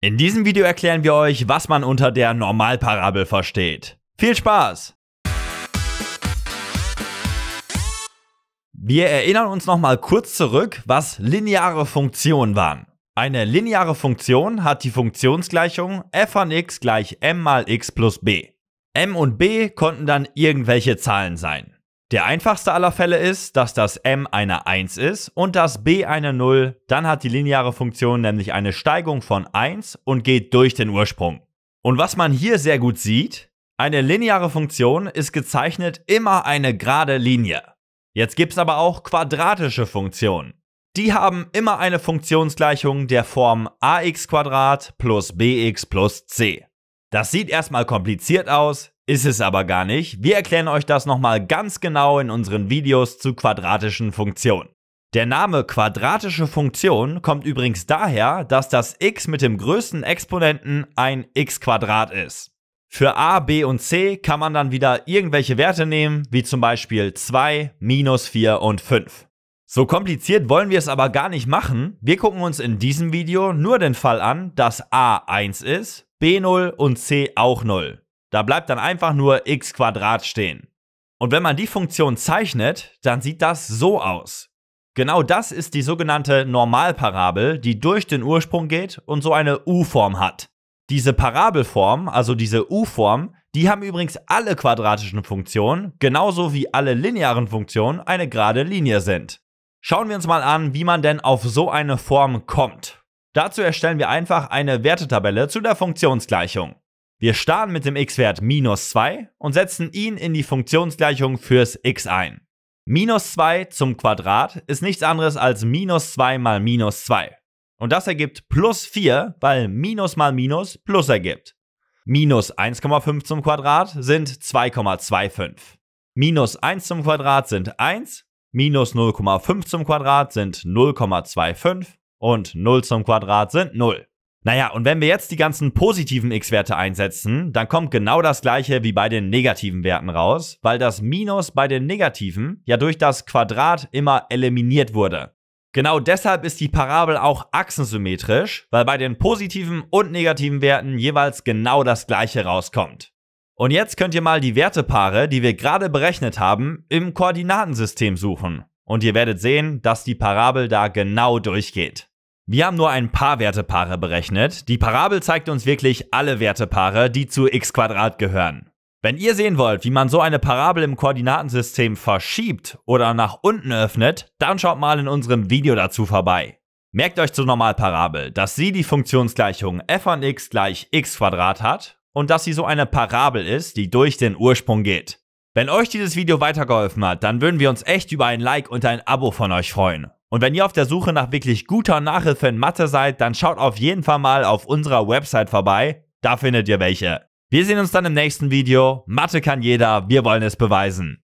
In diesem Video erklären wir euch, was man unter der Normalparabel versteht. Viel Spaß! Wir erinnern uns nochmal kurz zurück, was lineare Funktionen waren. Eine lineare Funktion hat die Funktionsgleichung f von x gleich m mal x plus b. m und b konnten dann irgendwelche Zahlen sein. Der einfachste aller Fälle ist, dass das m eine 1 ist und das b eine 0, dann hat die lineare Funktion nämlich eine Steigung von 1 und geht durch den Ursprung. Und was man hier sehr gut sieht, eine lineare Funktion ist gezeichnet immer eine gerade Linie. Jetzt gibt es aber auch quadratische Funktionen. Die haben immer eine Funktionsgleichung der Form ax plus bx plus c. Das sieht erstmal kompliziert aus, ist es aber gar nicht. Wir erklären euch das nochmal ganz genau in unseren Videos zu quadratischen Funktionen. Der Name quadratische Funktion kommt übrigens daher, dass das x mit dem größten Exponenten ein x ist. Für a, b und c kann man dann wieder irgendwelche Werte nehmen, wie zum Beispiel 2, minus 4 und 5. So kompliziert wollen wir es aber gar nicht machen. Wir gucken uns in diesem Video nur den Fall an, dass a 1 ist, b 0 und c auch 0. Da bleibt dann einfach nur x Quadrat stehen. Und wenn man die Funktion zeichnet, dann sieht das so aus. Genau das ist die sogenannte Normalparabel, die durch den Ursprung geht und so eine U-Form hat. Diese Parabelform, also diese U-Form, die haben übrigens alle quadratischen Funktionen, genauso wie alle linearen Funktionen eine gerade Linie sind. Schauen wir uns mal an, wie man denn auf so eine Form kommt. Dazu erstellen wir einfach eine Wertetabelle zu der Funktionsgleichung. Wir starten mit dem x-Wert minus 2 und setzen ihn in die Funktionsgleichung fürs x ein. Minus 2 zum Quadrat ist nichts anderes als minus 2 mal minus 2. Und das ergibt plus 4, weil minus mal minus plus ergibt. Minus 1,5 zum Quadrat sind 2,25. Minus 1 zum Quadrat sind 1, minus 0,5 zum Quadrat sind 0,25 und 0 zum Quadrat sind 0. Naja, und wenn wir jetzt die ganzen positiven x-Werte einsetzen, dann kommt genau das gleiche wie bei den negativen Werten raus, weil das Minus bei den negativen ja durch das Quadrat immer eliminiert wurde. Genau deshalb ist die Parabel auch achsensymmetrisch, weil bei den positiven und negativen Werten jeweils genau das gleiche rauskommt. Und jetzt könnt ihr mal die Wertepaare, die wir gerade berechnet haben, im Koordinatensystem suchen. Und ihr werdet sehen, dass die Parabel da genau durchgeht. Wir haben nur ein paar Wertepaare berechnet. Die Parabel zeigt uns wirklich alle Wertepaare, die zu x gehören. Wenn ihr sehen wollt, wie man so eine Parabel im Koordinatensystem verschiebt oder nach unten öffnet, dann schaut mal in unserem Video dazu vorbei. Merkt euch zur Normalparabel, dass sie die Funktionsgleichung f von x gleich x hat und dass sie so eine Parabel ist, die durch den Ursprung geht. Wenn euch dieses Video weitergeholfen hat, dann würden wir uns echt über ein Like und ein Abo von euch freuen. Und wenn ihr auf der Suche nach wirklich guter Nachhilfe in Mathe seid, dann schaut auf jeden Fall mal auf unserer Website vorbei. Da findet ihr welche. Wir sehen uns dann im nächsten Video. Mathe kann jeder, wir wollen es beweisen.